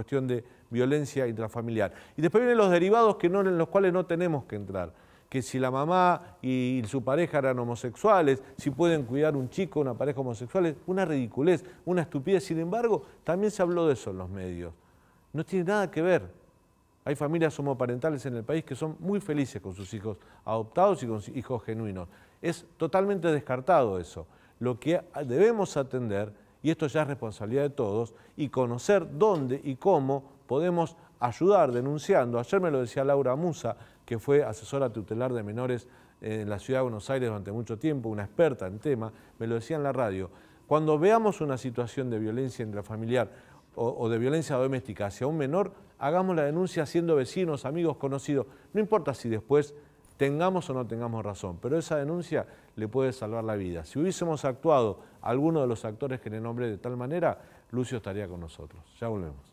cuestión de violencia intrafamiliar. Y después vienen los derivados que no, en los cuales no tenemos que entrar, que si la mamá y su pareja eran homosexuales, si pueden cuidar un chico, una pareja homosexual, una ridiculez, una estupidez. Sin embargo, también se habló de eso en los medios. No tiene nada que ver. Hay familias homoparentales en el país que son muy felices con sus hijos adoptados y con sus hijos genuinos. Es totalmente descartado eso. Lo que debemos atender y esto ya es responsabilidad de todos, y conocer dónde y cómo podemos ayudar denunciando. Ayer me lo decía Laura Musa, que fue asesora tutelar de menores en la ciudad de Buenos Aires durante mucho tiempo, una experta en tema, me lo decía en la radio. Cuando veamos una situación de violencia intrafamiliar o, o de violencia doméstica hacia un menor, hagamos la denuncia siendo vecinos, amigos, conocidos. No importa si después tengamos o no tengamos razón, pero esa denuncia le puede salvar la vida. Si hubiésemos actuado alguno de los actores que le nombré de tal manera, Lucio estaría con nosotros. Ya volvemos.